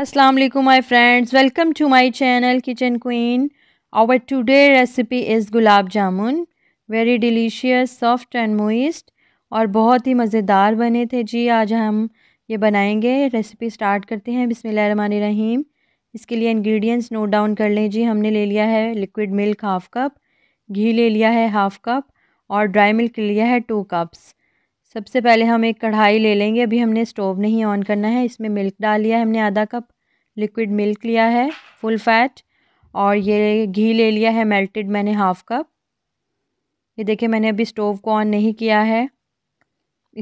अस्सलाम वालेकुम my friends welcome to my channel kitchen queen our today recipe is gulab jamun very delicious soft and moist और बहुत ही मज़ेदार बने थे जी आज हम ये बनाएंगे रेसिपी स्टार्ट करते हैं रहीम इसके लिए इंग्रेडिएंट्स नोट डाउन कर लें जी हमने ले लिया है लिक्विड मिल्क हाफ़ कप घी ले लिया है हाफ़ कप और ड्राई मिल्क लिया है टू कप्स सबसे पहले हम एक कढ़ाई ले लेंगे अभी हमने स्टोव नहीं ऑन करना है इसमें मिल्क डाल लिया है हमने आधा कप लिक्विड मिल्क लिया है फुल फैट और ये घी ले लिया है मेल्टेड मैंने हाफ़ कप ये देखिए मैंने अभी स्टोव को ऑन नहीं किया है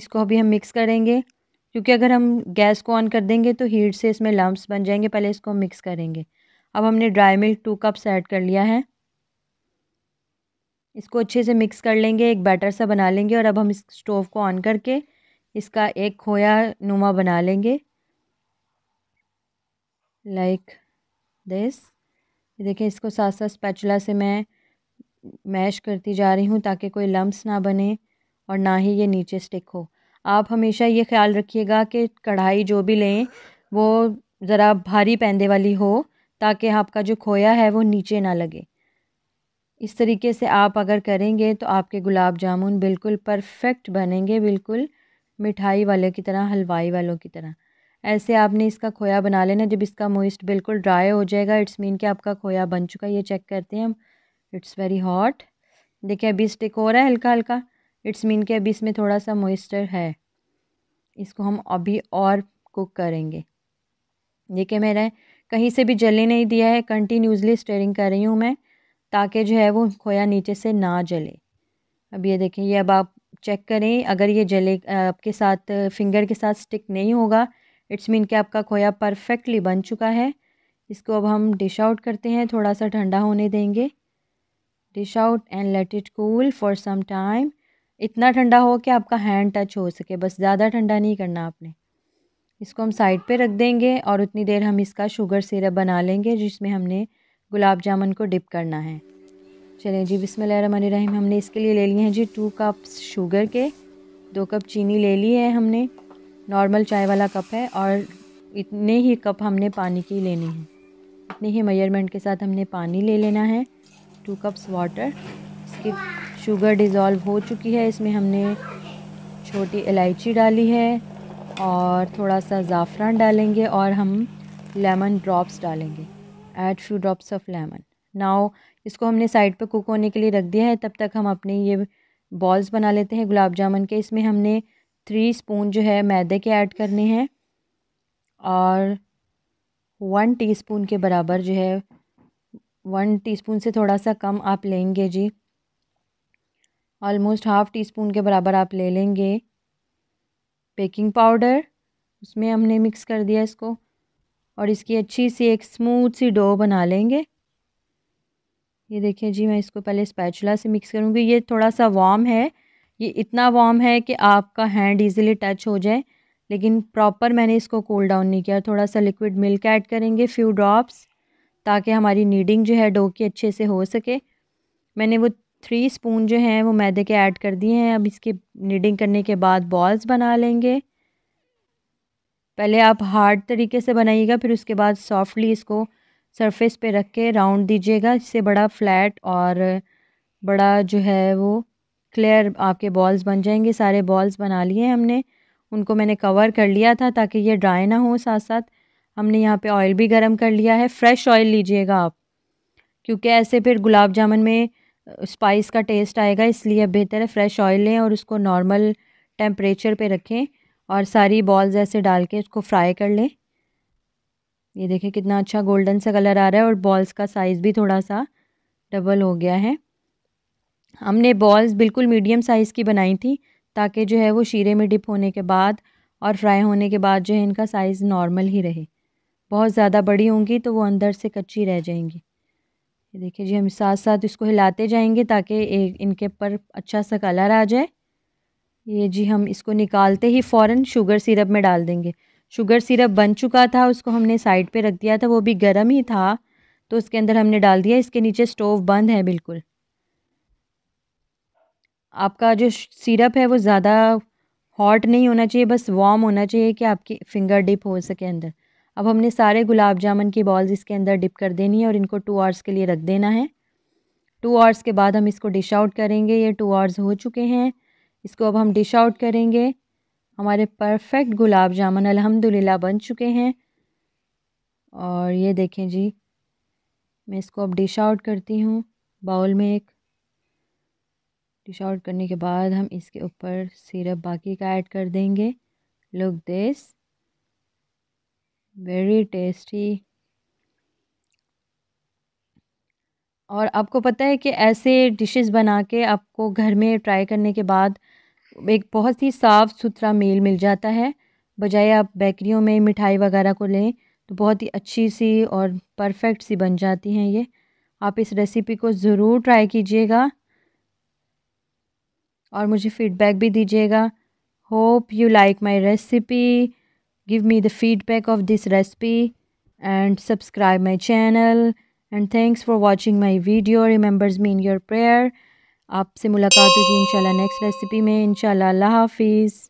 इसको अभी हम मिक्स करेंगे क्योंकि अगर हम गैस को ऑन कर देंगे तो हीट से इसमें लम्ब्स बन जाएंगे पहले इसको मिक्स करेंगे अब हमने dry milk two cups add कर लिया है इसको अच्छे से मिक्स कर लेंगे एक बैटर सा बना लेंगे और अब हम इस स्टोव को ऑन करके इसका एक खोया नुमा बना लेंगे लाइक दिस देखिए इसको साथ साथ स्पैचुला से मैं मैश करती जा रही हूँ ताकि कोई लम्स ना बने और ना ही ये नीचे स्टिक हो आप हमेशा ये ख्याल रखिएगा कि कढ़ाई जो भी लें वो ज़रा भारी पैंदे वाली हो ताकि आपका जो खोया है वो नीचे ना लगे इस तरीके से आप अगर करेंगे तो आपके गुलाब जामुन बिल्कुल परफेक्ट बनेंगे बिल्कुल मिठाई वाले की तरह हलवाई वालों की तरह ऐसे आपने इसका खोया बना लेना जब इसका मोइस्ट बिल्कुल ड्राई हो जाएगा इट्स मीन कि आपका खोया बन चुका है ये चेक करते हैं हम इट्स वेरी हॉट देखिए अभी स्टिक हो रहा है हल्का हल्का इट्स मीन कि अभी इसमें थोड़ा सा मोइस्चर है इसको हम अभी और कुक करेंगे देखिए मैंने कहीं से भी जले नहीं दिया है कंटिन्यूसली स्टेयरिंग कर रही हूँ मैं ताकि जो है वो खोया नीचे से ना जले अब ये देखें ये अब आप चेक करें अगर ये जले आपके साथ फिंगर के साथ स्टिक नहीं होगा इट्स मीन कि आपका खोया परफेक्टली बन चुका है इसको अब हम डिश आउट करते हैं थोड़ा सा ठंडा होने देंगे dish out and let it cool for some time इतना ठंडा हो कि आपका हैंड टच हो सके बस ज़्यादा ठंडा नहीं करना आपने इसको हम साइड पे रख देंगे और उतनी देर हम इसका शुगर सिरप बना लेंगे जिसमें हमने गुलाब जामुन को डिप करना है चलिए जी रहीम हमने इसके लिए ले लिए हैं जी टू कप्स शुगर के दो कप चीनी ले ली है हमने नॉर्मल चाय वाला कप है और इतने ही कप हमने पानी की लेनी है इतने ही मेजरमेंट के साथ हमने पानी ले लेना है टू कप्स वाटर इसकी शुगर डिज़ोल्व हो चुकी है इसमें हमने छोटी इलायची डाली है और थोड़ा सा ज़ाफ़रान डालेंगे और हम लेमन ड्रॉप्स डालेंगे add few drops of lemon now इसको हमने साइड पर कुक होने के लिए रख दिया है तब तक हम अपने ये बॉल्स बना लेते हैं गुलाब जामुन के इसमें हमने थ्री स्पून जो है मैदे के ऐड करने हैं और वन टीस्पून के बराबर जो है वन टीस्पून से थोड़ा सा कम आप लेंगे जी ऑलमोस्ट हाफ़ टी स्पून के बराबर आप ले लेंगे बेकिंग पाउडर उसमें हमने मिक्स कर दिया इसको और इसकी अच्छी सी एक स्मूथ सी डो बना लेंगे ये देखिए जी मैं इसको पहले स्पैचुला से मिक्स करूँगी ये थोड़ा सा वार्म है ये इतना वार्म है कि आपका हैंड इजीली टच हो जाए लेकिन प्रॉपर मैंने इसको कूल डाउन नहीं किया थोड़ा सा लिक्विड मिल्क ऐड करेंगे फ्यू ड्रॉप्स ताकि हमारी नीडिंग जो है डो की अच्छे से हो सके मैंने वो थ्री स्पून जो हैं वो मैदे के ऐड कर दिए हैं अब इसके नीडिंग करने के बाद बॉल्स बना लेंगे पहले आप हार्ड तरीके से बनाइएगा फिर उसके बाद सॉफ्टली इसको सरफेस पे रख के राउंड दीजिएगा इससे बड़ा फ्लैट और बड़ा जो है वो क्लियर आपके बॉल्स बन जाएंगे सारे बॉल्स बना लिए हमने उनको मैंने कवर कर लिया था ताकि ये ड्राई ना हो साथ साथ हमने यहाँ पे ऑयल भी गर्म कर लिया है फ्रेश ऑयल लीजिएगा आप क्योंकि ऐसे फिर गुलाब जामुन में स्पाइस का टेस्ट आएगा इसलिए बेहतर है फ्रेश ऑयल लें और उसको नॉर्मल टेम्परेचर पर रखें और सारी बॉल्स ऐसे डाल के इसको फ्राई कर लें ये देखिए कितना अच्छा गोल्डन सा कलर आ रहा है और बॉल्स का साइज़ भी थोड़ा सा डबल हो गया है हमने बॉल्स बिल्कुल मीडियम साइज़ की बनाई थी ताकि जो है वो शीरे में डिप होने के बाद और फ्राई होने के बाद जो है इनका साइज़ नॉर्मल ही रहे बहुत ज़्यादा बड़ी होंगी तो वो अंदर से कच्ची रह जाएंगी ये देखिए जी हम साथ साथ इसको हिलाते जाएंगे ताकि इनके ऊपर अच्छा सा कलर आ जाए ये जी हम इसको निकालते ही फ़ौर शुगर सिरप में डाल देंगे शुगर सिरप बन चुका था उसको हमने साइड पे रख दिया था वो भी गर्म ही था तो उसके अंदर हमने डाल दिया इसके नीचे स्टोव बंद है बिल्कुल आपका जो सिरप है वो ज़्यादा हॉट नहीं होना चाहिए बस वार्म होना चाहिए कि आपकी फिंगर डिप हो सके अंदर अब हमने सारे गुलाब जामुन की बॉल्स इसके अंदर डिप कर देनी है और इनको टू आवर्स के लिए रख देना है टू आवर्स के बाद हम इसको डिश आउट करेंगे ये टू आवर्स हो चुके हैं इसको अब हम डिश आउट करेंगे हमारे परफेक्ट गुलाब जामुन अल्हम्दुलिल्लाह बन चुके हैं और ये देखें जी मैं इसको अब डिश आउट करती हूँ बाउल में एक डिश आउट करने के बाद हम इसके ऊपर सिरप बाकी का ऐड कर देंगे लुक दिस वेरी टेस्टी और आपको पता है कि ऐसे डिशेस बना के आपको घर में ट्राई करने के बाद एक बहुत ही साफ़ सुथरा मील मिल जाता है बजाय आप बेकरियों में मिठाई वगैरह को लें तो बहुत ही अच्छी सी और परफेक्ट सी बन जाती हैं ये आप इस रेसिपी को ज़रूर ट्राई कीजिएगा और मुझे फ़ीडबैक भी दीजिएगा hope you like my recipe give me the feedback of this recipe and subscribe my channel and thanks for watching my video remembers me in your prayer आपसे मुलाकात होगी इंशाल्लाह Next recipe में इंशाल्लाह अल्लाह हाफिज़